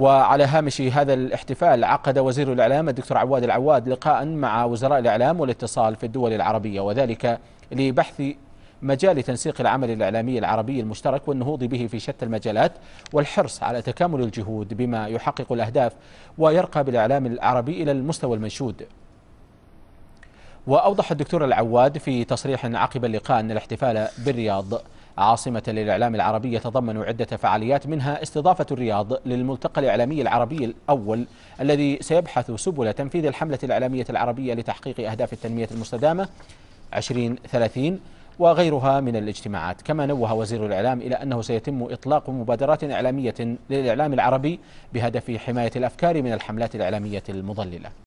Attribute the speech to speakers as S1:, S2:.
S1: وعلى هامش هذا الاحتفال عقد وزير الإعلام الدكتور عواد العواد لقاء مع وزراء الإعلام والاتصال في الدول العربية وذلك لبحث مجال تنسيق العمل الإعلامي العربي المشترك والنهوض به في شتى المجالات والحرص على تكامل الجهود بما يحقق الأهداف ويرقى بالإعلام العربي إلى المستوى المنشود وأوضح الدكتور العواد في تصريح عقب اللقاء أن الاحتفال بالرياض عاصمة للإعلام العربي يتضمن عدة فعاليات منها استضافة الرياض للملتقى الإعلامي العربي الأول الذي سيبحث سبل تنفيذ الحملة الإعلامية العربية لتحقيق أهداف التنمية المستدامة 2030 وغيرها من الاجتماعات كما نوه وزير الإعلام إلى أنه سيتم إطلاق مبادرات إعلامية للإعلام العربي بهدف حماية الأفكار من الحملات الإعلامية المضللة